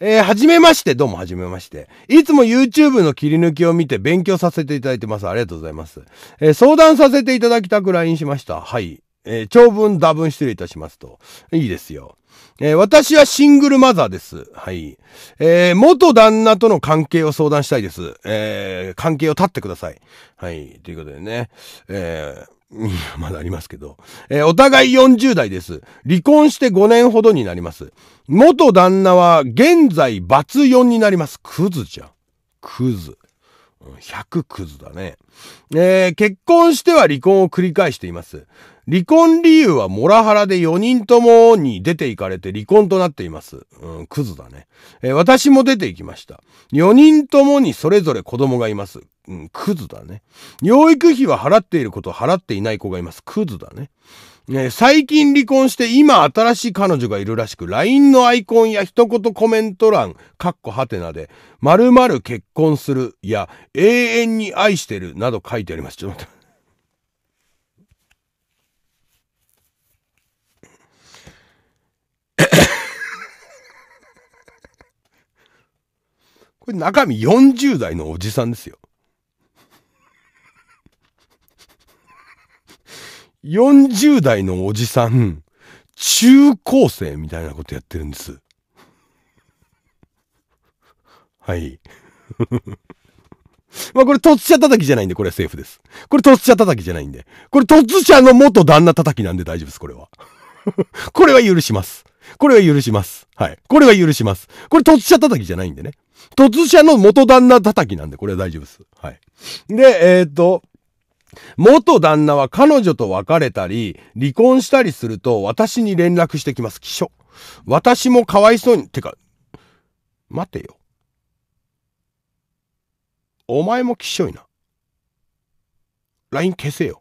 えー、はじめまして、どうもはじめまして。いつも YouTube の切り抜きを見て勉強させていただいてます。ありがとうございます。えー、相談させていただきたく LINE しました。はい。えー、長文、打文失礼いたしますと。いいですよ。えー、私はシングルマザーです。はい。えー、元旦那との関係を相談したいです。えー、関係を立ってください。はい。ということでね。えー、まだありますけど。えー、お互い40代です。離婚して5年ほどになります。元旦那は現在バツ4になります。クズじゃん。クズ。100クズだね。えー、結婚しては離婚を繰り返しています。離婚理由はモラハラで4人ともに出ていかれて離婚となっています。うん、クズだね。えー、私も出ていきました。4人ともにそれぞれ子供がいます。うん、クズだね。養育費は払っていること払っていない子がいます。クズだね。ね、最近離婚して今新しい彼女がいるらしく、LINE のアイコンや一言コメント欄、カッコはてなで、〇〇結婚するや、永遠に愛してるなど書いてあります。ちょっと待って。これ中身40代のおじさんですよ。40代のおじさん、中高生みたいなことやってるんです。はい。まあこれ、突者叩きじゃないんで、これはセーフです。これ、突者叩きじゃないんで。これ、突者の元旦那叩きなんで大丈夫です、これは。これは許します。これは許します。はい。これは許します。これ突射叩きじゃないんでね。突射の元旦那叩きなんで、これは大丈夫です。はい。で、えっ、と、元旦那は彼女と別れたり、離婚したりすると私に連絡してきます。気象。私もかわいそうに、てか、待てよ。お前もきしょいな。LINE 消せよ。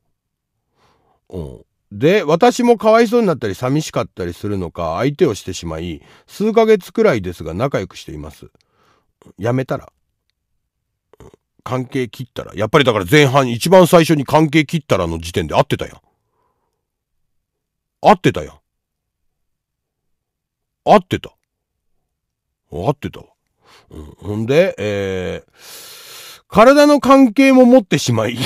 うん。で、私もかわいそうになったり寂しかったりするのか、相手をしてしまい、数ヶ月くらいですが仲良くしています。やめたら関係切ったらやっぱりだから前半一番最初に関係切ったらの時点で合ってたやん。合ってたやん。合ってた。合ってたわ。うん、ほんで、えー、体の関係も持ってしまい、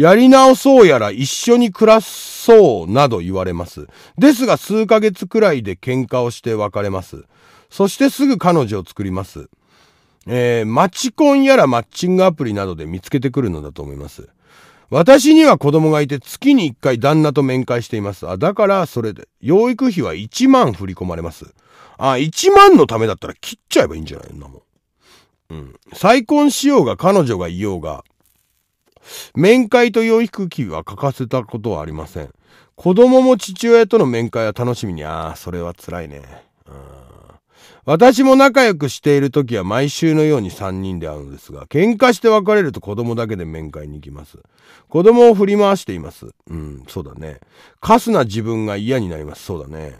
やり直そうやら一緒に暮らそうなど言われます。ですが数ヶ月くらいで喧嘩をして別れます。そしてすぐ彼女を作ります。えー、マチコンやらマッチングアプリなどで見つけてくるのだと思います。私には子供がいて月に1回旦那と面会しています。あ、だからそれで、養育費は1万振り込まれます。あ、1万のためだったら切っちゃえばいいんじゃないのもうん。再婚しようが彼女がいようが、面会と養育費は欠かせたことはありません。子供も父親との面会は楽しみに、ああ、それは辛いね。うん私も仲良くしている時は毎週のように3人で会うのですが、喧嘩して別れると子供だけで面会に行きます。子供を振り回しています。うん、そうだね。カスな自分が嫌になります。そうだね。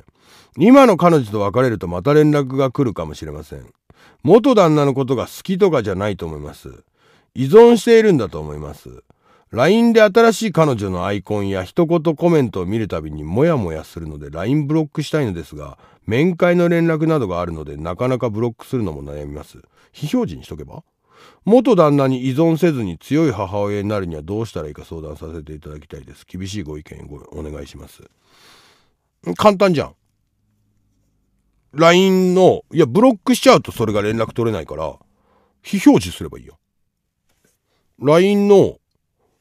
今の彼女と別れるとまた連絡が来るかもしれません。元旦那のことが好きとかじゃないと思います。依存しているんだと思います。LINE で新しい彼女のアイコンや一言コメントを見るたびにモヤモヤするので LINE ブロックしたいのですが、面会の連絡などがあるのでなかなかブロックするのも悩みます。非表示にしとけば元旦那に依存せずに強い母親になるにはどうしたらいいか相談させていただきたいです。厳しいご意見をお願いします。簡単じゃん。LINE の、いや、ブロックしちゃうとそれが連絡取れないから、非表示すればいいよ。LINE の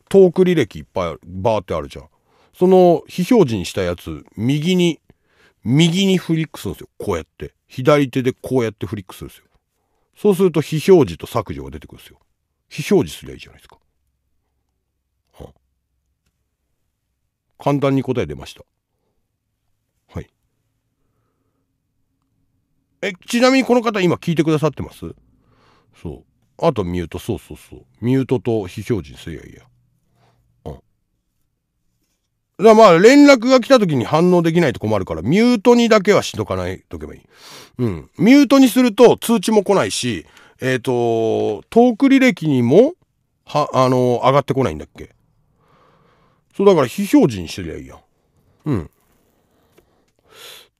トーク履歴いっぱいある、バーってあるじゃん。その非表示にしたやつ、右に、右にフリックするんですよ。こうやって。左手でこうやってフリックするんですよ。そうすると非表示と削除が出てくるんですよ。非表示すりゃいいじゃないですか。は簡単に答え出ました。はい。え、ちなみにこの方今聞いてくださってますそう。あとミュートそうそうそうミュートと非表示にすりゃいいやうんだからまあ連絡が来た時に反応できないと困るからミュートにだけはしとかないとけばいいうんミュートにすると通知も来ないしえっ、ー、とトーク履歴にもはあのー、上がってこないんだっけそうだから非表示にしてりゃいいやうん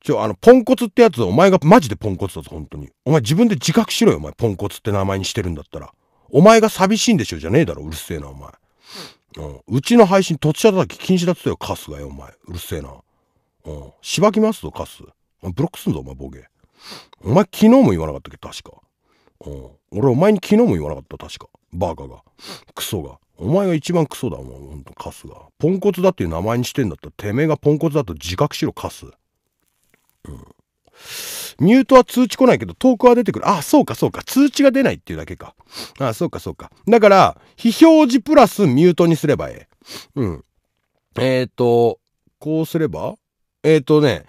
ちょ、あの、ポンコツってやつ、お前がマジでポンコツだぞ、本当に。お前自分で自覚しろよ、お前。ポンコツって名前にしてるんだったら。お前が寂しいんでしょ、じゃねえだろ、うるせえな、お前。うん。うちの配信、土地叩き禁止だっつたよ、カスがよ、お前。うるせえな。うん。しばきますぞ、カス。ブロックすんぞ、お前、ボケ。お前、昨日も言わなかったっけ、確か。うん。俺、お前に昨日も言わなかった、確か。バーカが。クソが。お前が一番クソだもん、ほんと、カスが。ポンコツだっていう名前にしてんだったら、てめえがポンコツだと自覚しろ、カス。うん。ミュートは通知来ないけど、トークは出てくる。あ、そうかそうか。通知が出ないっていうだけか。あ、そうかそうか。だから、非表示プラスミュートにすればええ。うん。えっ、ー、と、こうすればえっ、ー、とね、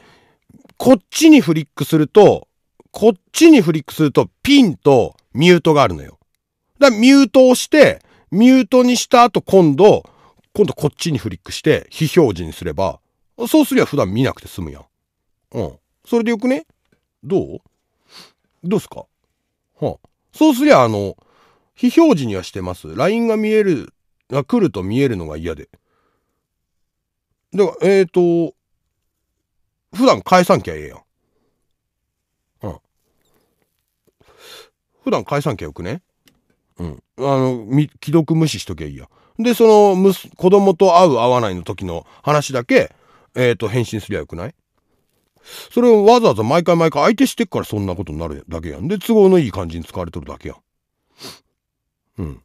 こっちにフリックすると、こっちにフリックすると、ピンとミュートがあるのよ。だからミュートをして、ミュートにした後、今度、今度こっちにフリックして、非表示にすれば、そうすりゃ普段見なくて済むやん。うん。それでよくねどうどうすかはあ、そうすりゃ、あの、非表示にはしてます。LINE が見える、が来ると見えるのが嫌で。だから、えっ、ー、と、普段返さんきゃええやん。うん。普段返さんきゃよくねうん。あの、既読無視しときゃいいや。で、その、子供と会う会わないの時の話だけ、えっ、ー、と、返信すりゃよくないそれをわざわざ毎回毎回相手してっからそんなことになるだけやん。で、都合のいい感じに使われてるだけやん。うん。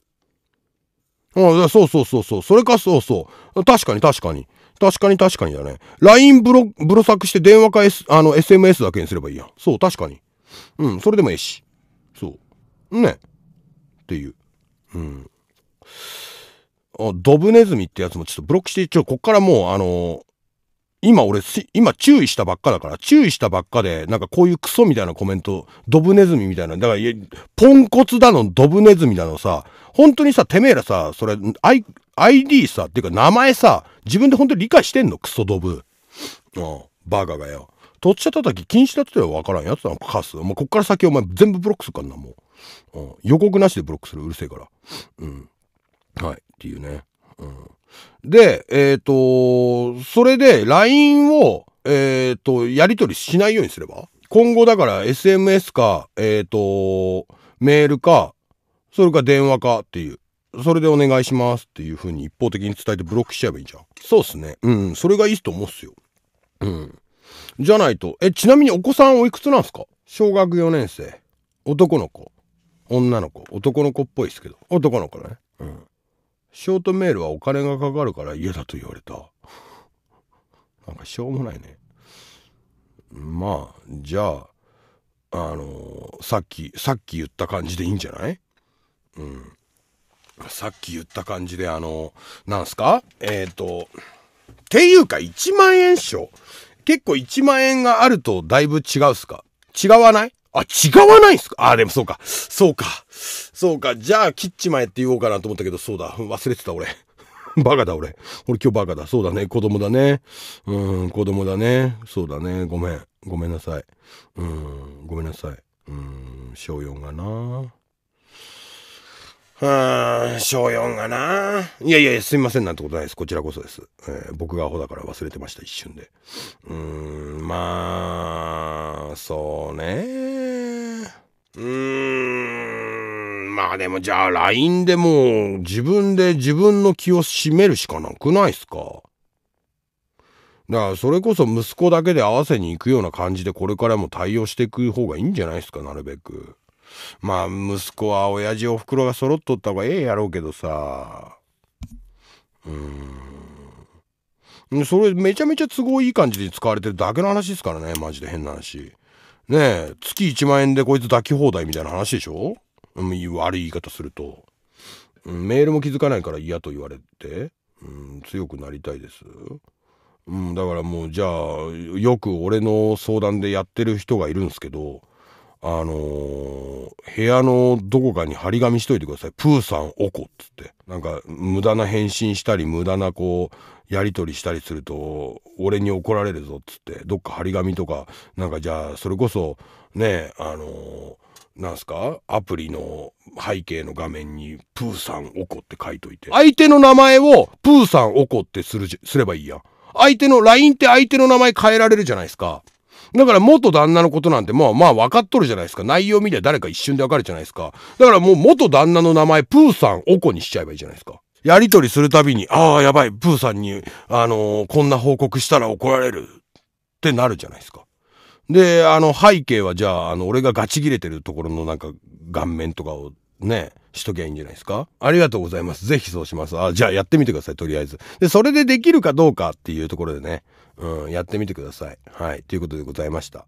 あそうそうそうそう。それかそうそう。確かに確かに。確かに確かにだね。LINE ブロ、ブロ作して電話か、S、あの、SMS だけにすればいいやん。そう、確かに。うん、それでもええし。そう。ね。っていう。うん。あ、ドブネズミってやつもちょっとブロックして、ちょ、こっからもう、あの今俺、今注意したばっかだから、注意したばっかで、なんかこういうクソみたいなコメント、ドブネズミみたいな、だから、ポンコツだの、ドブネズミだのさ、本当にさ、てめえらさ、それ、I、ID さ、っていうか名前さ、自分で本当に理解してんのクソドブ。うん、バカがよ。とっちゃたたき禁止だってわからんやつだのカス。もうこっから先お前全部ブロックするからな、もう。うん、予告なしでブロックする。うるせえから。うん。はい。っていうね。うん、で、えっ、ー、と、それで LINE を、えっ、ー、と、やり取りしないようにすれば今後だから SMS か、えっ、ー、と、メールか、それか電話かっていう。それでお願いしますっていうふうに一方的に伝えてブロックしちゃえばいいじゃん。そうっすね。うん。それがいいと思うっすよ。うん。じゃないと。え、ちなみにお子さんおいくつなんすか小学4年生。男の子。女の子。男の子っぽいっすけど。男の子ね。うん。ショートメールはお金がかかるから嫌だと言われた。なんかしょうもないね。まあ、じゃあ、あのー、さっき、さっき言った感じでいいんじゃないうん。さっき言った感じで、あのー、なんすかえっ、ー、と、っていうか1万円賞。結構1万円があるとだいぶ違うっすか違わないあ、違わないんすかあ、でもそうか。そうか。そうか。じゃあ、キッチまえって言おうかなと思ったけど、そうだ。忘れてた、俺。バカだ、俺。俺今日バカだ。そうだね。子供だね。うん、子供だね。そうだね。ごめん。ごめんなさい。うん、ごめんなさい。うん、小4がな。うん、小4がな。いやいや、いや、すみませんなんてことないです。こちらこそです。えー、僕がアホだから忘れてました、一瞬で。うーん、まあ、そうね。あでもじゃあ LINE でも自分で自分の気を占めるしかなくないっすかだからそれこそ息子だけで合わせに行くような感じでこれからも対応していく方がいいんじゃないですかなるべく。まあ息子は親父おふくろが揃っとった方がええやろうけどさ。うんそれめちゃめちゃ都合いい感じで使われてるだけの話ですからねマジで変な話ねえ月1万円でこいつ抱き放題みたいな話でしょ悪い言い方すると、うん、メールも気づかないから嫌と言われて、うん、強くなりたいです。うん、だからもうじゃあよく俺の相談でやってる人がいるんですけどあのー、部屋のどこかに張り紙しといてください「プーさんおこ」っつってなんか無駄な返信したり無駄なこうやり取りしたりすると俺に怒られるぞっつってどっか張り紙とかなんかじゃあそれこそねあのーなんすかアプリの背景の画面に、プーさんおこって書いといて。相手の名前を、プーさんおこってするじ、すればいいやん。相手の、LINE って相手の名前変えられるじゃないですか。だから元旦那のことなんてもうまあ分かっとるじゃないですか。内容見りゃ誰か一瞬で分かるじゃないですか。だからもう元旦那の名前、プーさんおこにしちゃえばいいじゃないですか。やりとりするたびに、ああ、やばい、プーさんに、あのー、こんな報告したら怒られるってなるじゃないですか。で、あの背景はじゃあ、あの、俺がガチ切れてるところのなんか顔面とかをね、しときゃいいんじゃないですかありがとうございます。ぜひそうします。あ、じゃあやってみてください、とりあえず。で、それでできるかどうかっていうところでね、うん、やってみてください。はい、ということでございました。